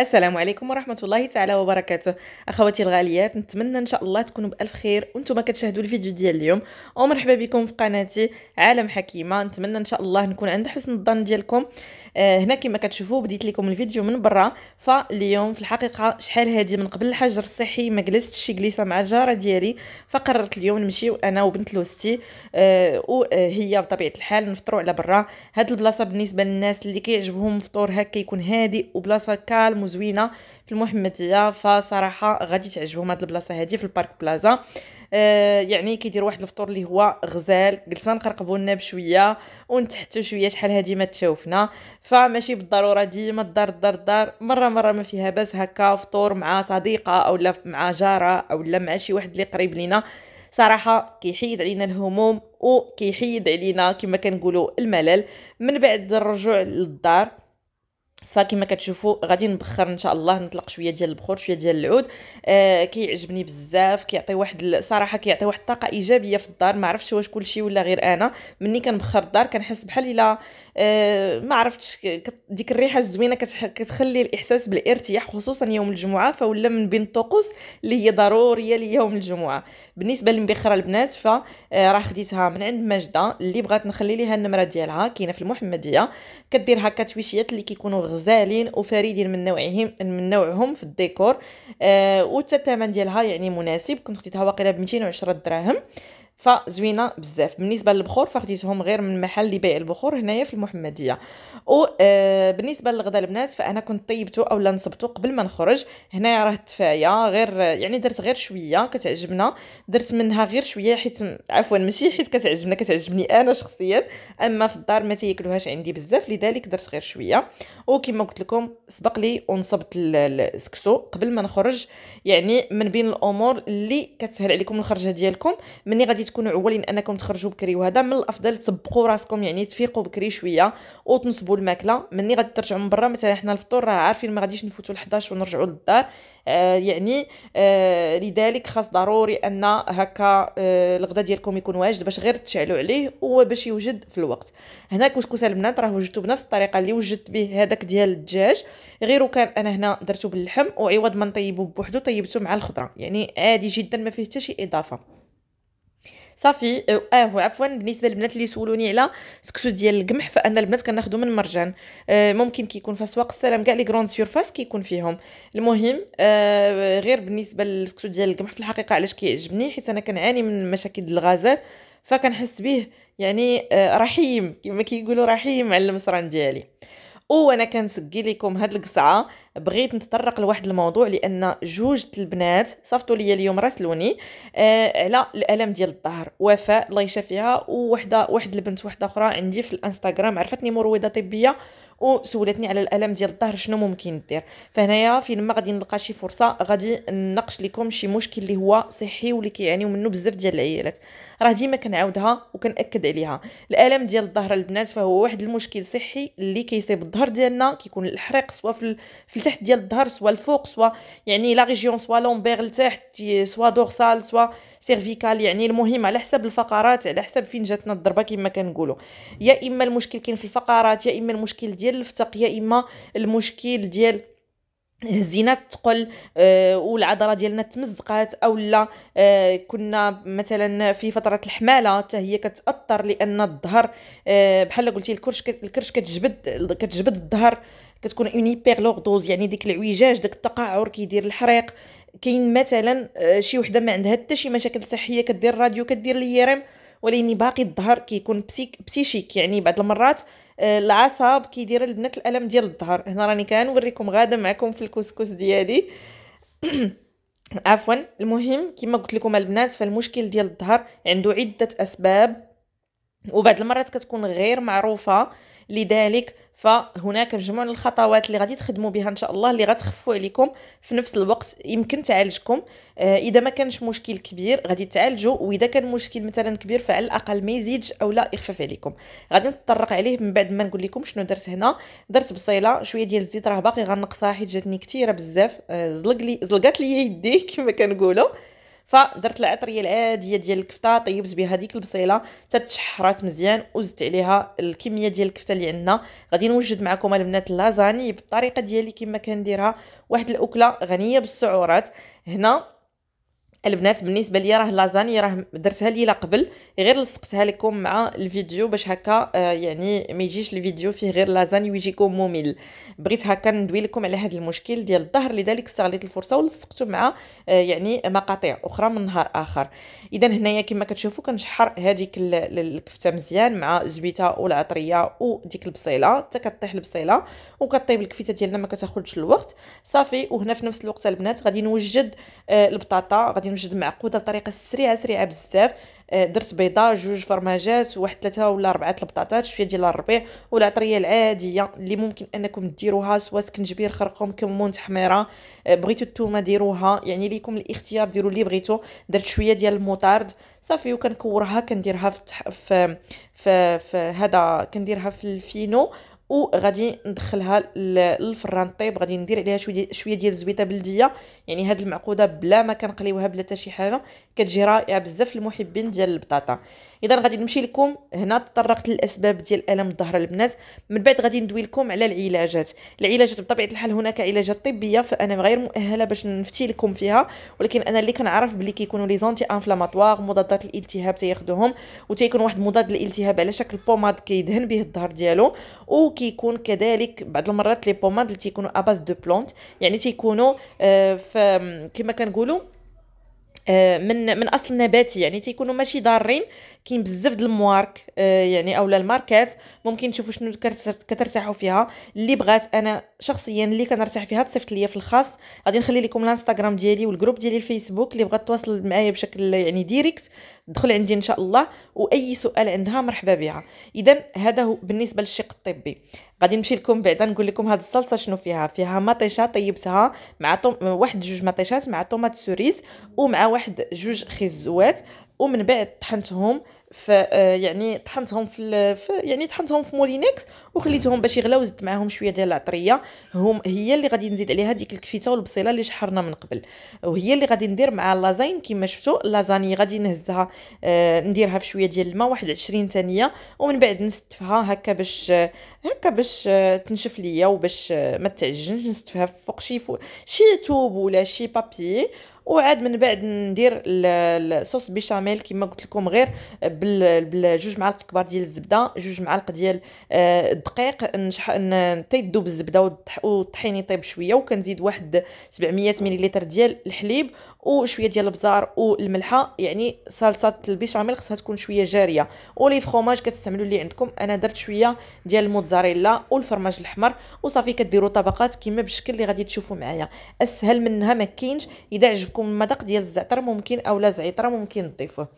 السلام عليكم ورحمة الله تعالى وبركاته أخواتي الغاليات نتمنى إن شاء الله تكونوا بألف خير وانتم كتشاهدوا الفيديو ديال اليوم ومرحبا بكم في قناتي عالم حكيمة نتمنى إن شاء الله نكون عند حسن الظن ديالكم آه هنا كما كتشوفوا بديت لكم الفيديو من برا فاليوم في الحقيقة شحال هادي من قبل الحجر الصحي ما جلست شي جلسة مع الجارة ديالي فقررت اليوم نمشي أنا وبنت لوستي آه وهي آه، بطبيعة الحال نفطروا على برا هاد البلاصة بالنسبة للناس اللي كيعجبهم فطور هكا يكون هادئ وبلاصة كالم وزوينه في المحمديه فصراحه غادي تعجبهم هاد البلاصه هادي في البارك بلازا آه، يعني كيدير واحد الفطور اللي هو غزال جلسنا نقرقبوا لنا بشويه ونتحتوا شويه شحال هادي ما تشوفنا فماشي بالضروره ديما الدار الدار الدار مره مره ما فيها باس هكا فطور مع صديقه اولا مع جاره اولا مع شي واحد اللي قريب لينا صراحه كيحيد علينا الهموم وكيحيد علينا كما كنقولوا الملل من بعد الرجوع للدار فكما كتشوفوا غادي نبخر ان شاء الله نطلق شويه ديال البخور شويه ديال العود آه كيعجبني بزاف كيعطي واحد الصراحه كيعطي واحد الطاقه ايجابيه في الدار ما عرفتش واش كلشي ولا غير انا ملي كنبخر الدار كنحس بحال الا آه ما عرفتش ديك الريحه الزوينه كتخلي الاحساس بالارتياح خصوصا يوم الجمعه فولا من بين الطقوس اللي هي ضروريه ليوم الجمعه بالنسبه للمبخره البنات آه، راه خديتها من عند ماجده اللي بغات نخلي ليها النمره ديالها كاينه في المحمديه كدير هكا تويشيات اللي كيكونوا غزالين وفريدين من نوعهم من نوعهم في الديكور آه والثمن ديالها يعني مناسب كنت خديتها واقيلا ب 210 دراهم فزوينه بزاف بالنسبه للبخور فخديتهم غير من محل اللي بيع البخور هنايا في المحمديه وبالنسبه آه بالنسبه للغدا البنات فانا كنت طيبته اولا نصبته قبل ما نخرج هنايا راه تفايا غير يعني درت غير شويه كتعجبنا درت منها غير شويه حيت عفوا ماشي حيت كتعجبنا كتعجبني انا شخصيا اما في الدار ما تياكلوهاش عندي بزاف لذلك درت غير شويه وكما قلت لكم سبق لي ونصبت السكسو قبل ما نخرج يعني من بين الامور اللي كتسهل عليكم الخرجه ديالكم مني غادي تكونوا عوالين انكم تخرجوا بكري وهذا من الافضل تسبقوا راسكم يعني تفيقوا بكري شويه وتنصبوا الماكله مني غادي ترجعوا من برا مثلا حنا الفطور راه عارفين ما غاديش نفوتوا ل11 ونرجعوا للدار آه يعني آه لذلك خاص ضروري ان هكا آه الغداء ديالكم يكون واجد باش غير تشعلوا عليه وباش يوجد في الوقت هنا كسكسه البنات راه وجدته بنفس الطريقه اللي وجدت به هذاك ديال الدجاج غير وكان انا هنا درته باللحم وعوض ما نطيبه بوحدو طيبته مع الخضره يعني عادي جدا ما فيه حتى شي اضافه صافي اه, آه، عفوا بالنسبه للبنات اللي سولوني على سكسو ديال القمح فانا البنات كناخذو من مرجان آه ممكن كيكون في اسواق السلام كاع لي غروند سيرفاس كيكون فيهم المهم آه غير بالنسبه للسكسو ديال القمح في الحقيقه علاش كيعجبني حيت انا كنعاني من مشاكل الغازات فكنحس به يعني آه، رحيم كما كيقولوا رحيم على المصران ديالي وانا كنسقي لكم هاد القصعه بغيت نتطرق لواحد الموضوع لان جوج البنات صفتوا لي اليوم راسلوني آه على الالم ديال الظهر وفاء الله يشافيها وواحده واحد البنت واحده اخرى عندي في الانستغرام عرفتني مرويده طبيه وسولتني على الالم ديال الظهر شنو ممكن دير فهنايا فين ما غادي نلقى شي فرصه غادي نناقش لكم شي مشكل اللي هو صحي واللي كيعانيو منه بزاف ديال العيالات راه ديما كنعاودها وكناكد عليها الالم ديال الظهر البنات فهو واحد المشكل صحي اللي كيصيب الظهر ديالنا كيكون الاحراق سواء في التحت ديال الظهر سوا الفوق سوا يعني لا ريجيون سوا لومبير لتحت سوا دورسال سوا سيرفيكال يعني المهم على حسب الفقرات على حسب فين جاتنا الضربه كما كنقولوا يا اما المشكل كاين في الفقرات يا اما المشكل ديال الفتق يا اما المشكل ديال هزينا تقل آه والعضله ديالنا تمزقات لا آه كنا مثلا في فتره الحماله حتى هي كتاثر لان الظهر آه بحال قلتي الكرش الكرش كتجبد كتجبد الظهر كتكون اون هيبر لوردوز يعني ديك العوجاج داك التقعر كيدير الحريق كاين مثلا آه، شي وحده ما عندها حتى شي مشاكل صحيه كدير الراديو كدير ليرم ولكن باقي الظهر كيكون بسيك بسيشيك يعني بعض المرات آه، العصاب كيدير البنات الالم ديال الظهر هنا راني كنوريكم غادا معكم في الكسكس ديالي عفوا المهم كما قلت لكم البنات فالمشكل ديال الظهر عنده عده اسباب وبعض المرات كتكون غير معروفه لذلك فهناك مجموعة الخطوات اللي غادي تخدموا بها ان شاء الله اللي غتخفوا عليكم في نفس الوقت يمكن تعالجكم آه اذا ما كانش مشكل كبير غادي تعالجوا واذا كان مشكل مثلا كبير فعلى الاقل ما يزيدش او لا يخفف عليكم غادي نتطرق عليه من بعد ما نقول لكم شنو درت هنا درت بصيله شويه ديال الزيت راه باقي غنقصها حيت جاتني كثيره بزاف آه زلق لي زلقات لي يدي كما كنقولوا فدرت العطريه العاديه ديال الكفته طيبت بها ديك البصيله تتشحرات مزيان وزدت عليها الكميه ديال الكفته اللي عندنا غادي نوجد معكم البنات لازاني بالطريقه ديالي كما كنديرها واحد الاكله غنيه بالسعرات هنا البنات بالنسبه ليا راه لازاني راه درتها ليله قبل غير لصقتها لكم مع الفيديو باش هكا آه، يعني ما يجيش الفيديو فيه غير لازاني ويجيكم ممل بغيت هكا ندوي لكم على هذا المشكل ديال الظهر لذلك استغليت الفرصه ولصقته مع آه، يعني مقاطع اخرى من نهار اخر اذا هنايا كما كتشوفوا كنشحر هذيك الكفته مزيان مع زبيته والعطريه وديك البصيله حتى كطيح البصيله وكطيب الكفته ديالنا ما كتاخذش الوقت صافي وهنا في نفس الوقت البنات غادي نوجد آه، البطاطا غادي غادي نوجد معقوده بطريقه سريعه سريعه بزاف آه، درت بيضه جوج فرماجات واحد ثلاثه ولا اربعه البطاطات شويه ديال الربيع والعطريه العاديه اللي ممكن انكم ديروها سواء سكنجبير خرقوم كمون تحميره آه، بغيتو الثومه ديروها يعني ليكم الاختيار ديروا اللي بغيتو درت شويه ديال الموطارد صافي وكنكورها كنديرها في في, في هذا كنديرها في الفينو وغادي ندخلها للفران طيب غادي ندير عليها شويه شويه ديال الزويته بلديه يعني هاد المعقوده بلا ما كنقليوها بلا حتى شي حاجه كتجي رائعه بزاف المحبين ديال البطاطا اذا غادي نمشي لكم هنا تطرقت للاسباب ديال الم الظهر البنات من بعد غادي ندوي لكم على العلاجات العلاجات بطبيعه الحال هناك علاجات طبيه فانا غير مؤهله باش نفتي لكم فيها ولكن انا اللي كنعرف بلي كيكونوا لي زونتي انفلاماتوار مضادات الالتهاب تياخذوهم وتيكون واحد مضاد للالتهاب على شكل بوماد كيدهن به الظهر ديالو وكيكون كذلك بعض المرات لي بوماد اللي تيكونوا اباز دو بلونت يعني تيكونوا آه كما كنقولوا آه، من من اصل نباتي يعني تيكونوا ماشي ضارين كاين بزاف د الموارك آه، يعني اولا الماركات ممكن تشوفوا شنو كترتاحوا فيها اللي بغات انا شخصيا اللي كنرتاح فيها تصيفط ليا في الخاص غادي نخلي لكم الانستغرام ديالي والجروب ديالي الفيسبوك اللي بغات تواصل معايا بشكل يعني ديريكت دخل عندي ان شاء الله واي سؤال عندها مرحبا بها اذا هذا هو بالنسبه للشق الطبي غادي نمشي لكم بعدا نقول لكم هاد الصلصه شنو فيها فيها مطيشه طيبتها مع طوم... واحد جوج مطيشات مع طوماط سوريز ومع واحد واحد جوج خزوات ومن بعد طحنتهم آه، يعني في يعني طحنتهم في, يعني طحنتهم في مولينكس وخليتهم باش يغلاو زدت معاهم شويه ديال العطريه هم هي اللي غادي نزيد عليها ديك الكفيته والبصيله اللي شحرنا من قبل وهي اللي غادي ندير مع اللازاين كما شفتوا اللازاني غادي نهزها آه نديرها في شويه ديال الماء واحد 20 ثانيه ومن بعد نستفها هكا باش هكا باش آه، تنشف ليا وباش آه، ما تعجنش نستفها فوق شي فوق شي توب ولا شي بابي وعاد من بعد ندير الصوص بيشاميل كما قلت لكم غير بجوج معالق كبار ديال الزبده جوج معالق ديال الدقيق آه، نشح تيذوب الزبده والطحين يطيب شويه وكنزيد واحد 700 ملل ديال الحليب وشويه ديال البزار والملحه يعني صلصه البيشاميل خصها تكون شويه جاريه ولي فخوماج كتستعملوا اللي عندكم انا درت شويه ديال الموتزاريلا والفرماج الاحمر وصافي كديروا طبقات كما بالشكل اللي غادي تشوفوا معايا اسهل منها ما كاينش اذا عجبكم المذاق ديال الزعتر ممكن اولا زعتر ممكن تضيفوه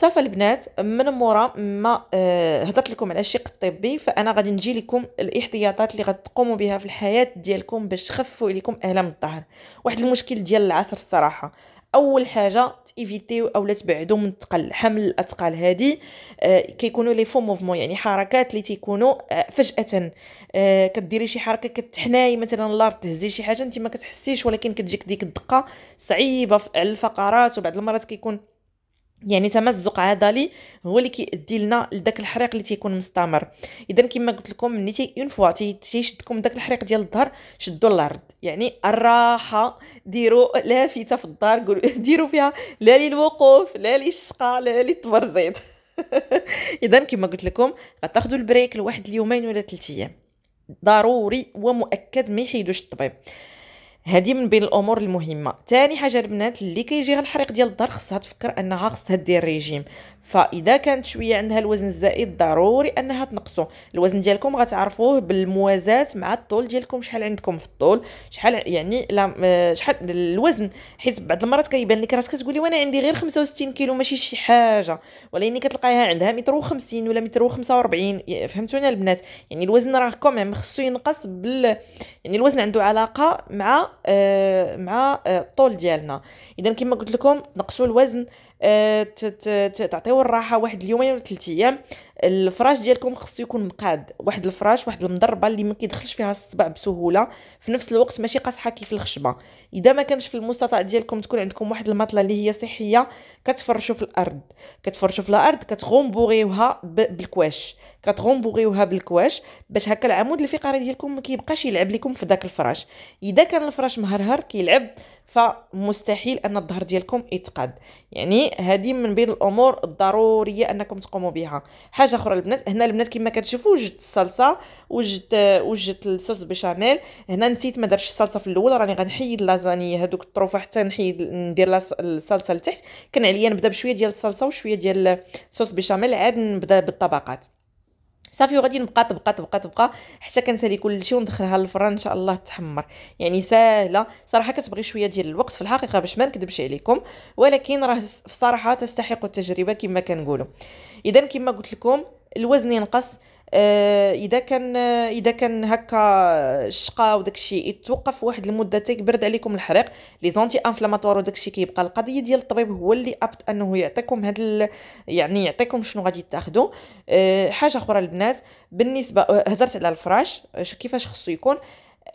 صافا البنات من مورا ما آه، هضرت لكم على الشق الطبي فانا غادي نجي لكم الاحتياطات اللي غتقوموا بها في الحياه ديالكم باش تخفوا عليكم الام الظهر واحد المشكل ديال العصر الصراحه اول حاجه تيفيتيو اولا تبعدوا من تقل حمل الاثقال هذه آه كيكونوا لي فو موفمون يعني حركات اللي تيكونوا آه فجاه آه كديري شي حركه كتحناي مثلا الارض تهزي شي حاجه انت ما كتحسيش ولكن كتجيك ديك الدقه صعيبه على الفقرات وبعض المرات كيكون يعني تمزق عضلي هو اللي كيؤدي لنا لذاك الحريق اللي تيكون مستمر اذا كما قلت لكم ملي تي اون فوا تيشدكم داك الحريق ديال الظهر شدوا الارض يعني الراحه ديروا لافته في الدار ديروا فيها لا للوقوف لا للشقه لا للتبرزيط اذا كما قلت لكم غتاخذوا البريك لواحد اليومين ولا ثلاثة ايام ضروري ومؤكد ما يحيدوش الطبيب هذه من بين الامور المهمه ثاني حاجه البنات اللي كيجيها الحريق ديال الدار خصها تفكر انها خصها دير ريجيم فاذا كانت شويه عندها الوزن الزائد ضروري انها تنقصو الوزن ديالكم غتعرفوه بالموازاه مع الطول ديالكم شحال عندكم في الطول شحال يعني لا آه، شحال الوزن حيت بعض المرات كيبان لك راسك كتقولي وانا عندي غير 65 كيلو ماشي شي حاجه ولكن كتلقايها عندها متر و50 ولا متر و45 فهمتوني البنات يعني الوزن راه كوميم خصو ينقص بال يعني الوزن عنده علاقه مع آه مع آه، الطول ديالنا اذا كما قلت لكم نقصوا الوزن آه، تعطيو الراحه واحد اليومين ولا ثلاث ايام الفراش ديالكم خصو يكون مقاد واحد الفراش واحد المضربه اللي ما كيدخلش فيها الصبع بسهوله في نفس الوقت ماشي قاصحه كيف الخشبه اذا ما كانش في المستطاع ديالكم تكون عندكم واحد المطله اللي هي صحيه كتفرشوا في الارض كتفرشوا في الارض كتغومبوغيوها بالكواش كتغومبوغيوها بالكواش باش هكا العمود الفقري ديالكم ما كيبقاش يلعب لكم في داك الفراش اذا كان الفراش مهرهر كيلعب كي فمستحيل ان الظهر ديالكم يتقاد يعني هذه من بين الامور الضروريه انكم تقوموا بها حاجه اخرى البنات هنا البنات كما كتشوفوا وجدت الصلصه وجدت وجدت الصوص بشاميل هنا نسيت ما درتش الصلصه في الاول راني غنحيد اللازانيا هذوك الطروفه حتى نحيد ندير الصلصه لتحت كان عليا نبدا بشويه ديال الصلصه وشويه ديال الصوص بشاميل عاد نبدا بالطبقات صافي وغادي نبقى تبقى تبقى تبقى حتى كنسالي كلشي وندخلها للفران ان شاء الله تحمر يعني ساهله صراحه كتبغي شويه ديال الوقت في الحقيقه باش ما نكذبش عليكم ولكن راه بصراحه تستحق التجربه كما كنقولوا اذا كما قلت لكم الوزن ينقص آه، اذا كان اذا كان هكا الشقا وداك الشيء يتوقف واحد المده تيبرد عليكم الحريق لي زونتي انفلاماتوار وداك الشيء كيبقى القضيه ديال الطبيب هو اللي ابط انه يعطيكم هاد يعني يعطيكم شنو غادي تاخذوا آه، حاجه اخرى البنات بالنسبه هضرت على الفراش آه، كيفاش خصو يكون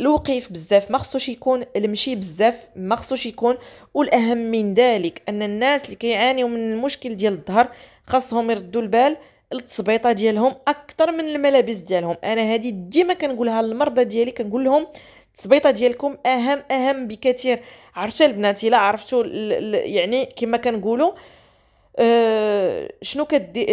الوقيف بزاف ما خصوش يكون المشي بزاف ما خصوش يكون والاهم من ذلك ان الناس اللي كيعانيو من المشكل ديال الظهر خاصهم يردوا البال التصبيطه ديالهم اكثر من الملابس ديالهم انا هذه ديما كنقولها للمرضى ديالي كنقول لهم التصبيطه ديالكم اهم اهم بكثير عرفتوا البنات الا عرفتوا يعني كما كنقولوا أه شنو كدي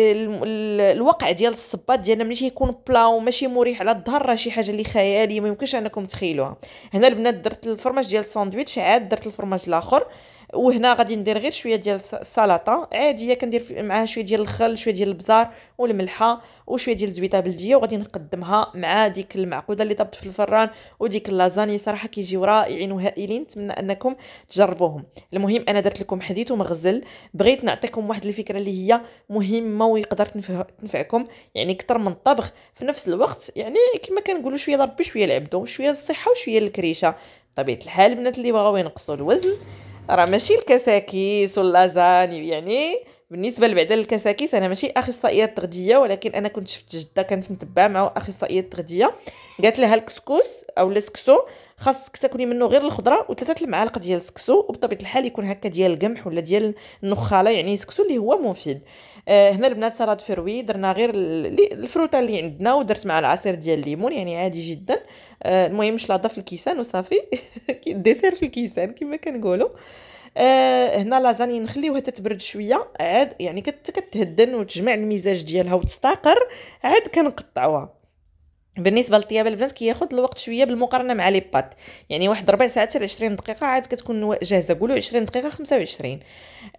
الوقع ديال الصباط ديالنا ملي تيكون بلا وماشي مريح على الظهر راه شي حاجه اللي خياليه ما يمكنش انكم تخيلوها هنا البنات درت الفرماج ديال الساندويتش عاد درت الفرماج الاخر وهنا غادي ندير غير شويه ديال السلطه عاديه كندير معها شويه ديال الخل شويه ديال البزار والملحه وشويه ديال الزويته بلديه وغادي نقدمها مع ديك المعقوده اللي طابت في الفران وديك اللازاني صراحه كيجيو رائعين وهائلين نتمنى انكم تجربوهم المهم انا درت لكم حديث ومغزل بغيت نعطيكم واحد الفكره اللي هي مهمه ويقدر تنفعكم يعني اكثر من الطبخ في نفس الوقت يعني كما كنقولوا شويه لربي شويه لعبدو شويه الصحه وشويه الكريشه بطبيعه الحال البنات اللي بغاو ينقصوا الوزن راه ماشي الكساكيس واللازاني يعني بالنسبه لبعدا الكساكيس انا ماشي اخصائيه تغذيه ولكن انا كنت شفت جده كانت متبعه مع اخصائيه تغذيه قالت لها الكسكس او السكسو خاصك تاكلي منه غير الخضره وثلاثه المعالق ديال السكسو وبطبيعه الحال يكون هكا ديال القمح ولا ديال النخاله يعني سكسو اللي هو مفيد آه، هنا البنات صارت فروي درنا غير الفروته اللي عندنا ودرت مع العصير ديال الليمون يعني عادي جدا آه، المهم شلاضه في الكيسان وصافي الديسير في الكيسان كما كنقولوا آه هنا لازاني نخليوها تتبرد شويه عاد يعني كتهدن وتجمع المزاج ديالها وتستقر عاد كنقطعوها بالنسبه للطياب البنات كياخذ الوقت شويه بالمقارنه مع لي بات يعني واحد ربع ساعه حتى 20 دقيقه عاد كتكون جاهزه قولوا 20 دقيقه 25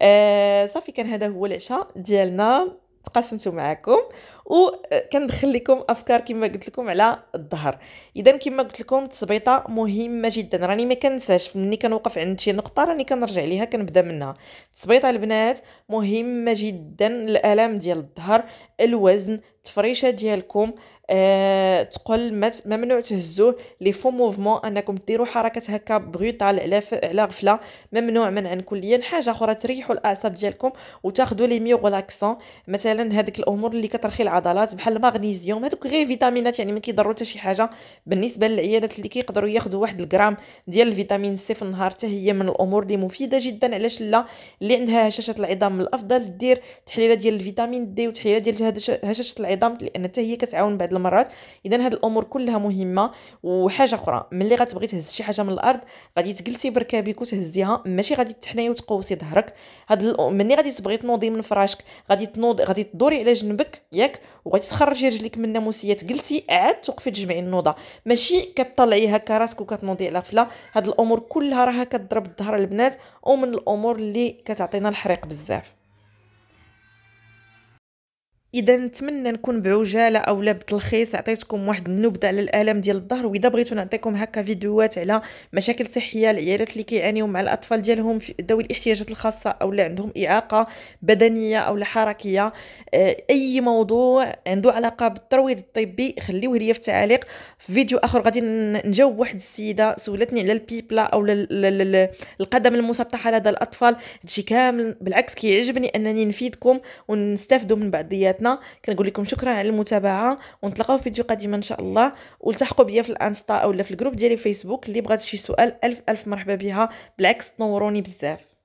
آه صافي كان هذا هو العشاء ديالنا تقاسمته معكم وكندخل آه، لكم افكار كما قلت لكم على الظهر اذا كما قلت لكم التصبيطه مهمه جدا راني ما كنساش ملي كنوقف عند شي نقطه راني كنرجع ليها كنبدا منها التصبيطه البنات مهمه جدا الالام ديال الظهر الوزن التفريشه ديالكم أه تقول ممنوع تهزوه لي فو موفمون انكم ديروا حركات هكا بغيطال على على غفله ممنوع منعا كليا حاجه اخرى تريحوا الاعصاب ديالكم وتاخذوا لي ميو غلاكسون مثلا هذيك الامور اللي كترخي العضلات بحال المغنيزيوم هذوك غير فيتامينات يعني ما كيضروا حتى شي حاجه بالنسبه للعيادات اللي كيقدروا ياخذوا واحد الغرام ديال الفيتامين سي في النهار حتى هي من الامور اللي مفيده جدا علاش لا اللي عندها هشاشه العظام من الافضل دير تحليله ديال الفيتامين دي وتحليله ديال هشاشه العظام لان حتى هي كتعاون بعد المرات اذا هاد الامور كلها مهمه وحاجه اخرى ملي غتبغي تهز شي حاجه من الارض غادي تجلسي بركابك وتهزيها ماشي غادي تحناي وتقوسي ظهرك هاد ملي غادي تبغي تنوضي من فراشك غادي تنوض غادي تدوري على جنبك ياك وغادي تخرجي رجليك من الناموسيه تجلسي عاد توقفي تجمعي النوضه ماشي كطلعي هكا راسك وكتنوضي على فلا هاد الامور كلها راها كضرب الظهر البنات ومن الامور اللي كتعطينا الحريق بزاف اذا نتمنى نكون بعجاله او بتلخيص عطيتكم واحد النبذه على الالم ديال الظهر واذا بغيتو نعطيكم هكا فيديوهات على مشاكل صحيه العيالات اللي كيعانيو مع الاطفال ديالهم ذوي الاحتياجات الخاصه او اللي عندهم اعاقه بدنيه او حركيه آه، اي موضوع عنده علاقه بالترويض الطبي خليوه ليا في التعاليق في فيديو اخر غادي نجاوب واحد السيده سولتني على البيبلا او القدم المسطحه لدى الاطفال هادشي كامل بالعكس كيعجبني انني نفيدكم ونستافدوا من بعضيات حياتنا كنقول لكم شكرا على المتابعه ونتلاقاو في فيديو قادم ان شاء الله والتحقوا بيا في الانستا اولا في الجروب ديالي فيسبوك اللي بغات شي سؤال الف الف مرحبا بها بالعكس تنوروني بزاف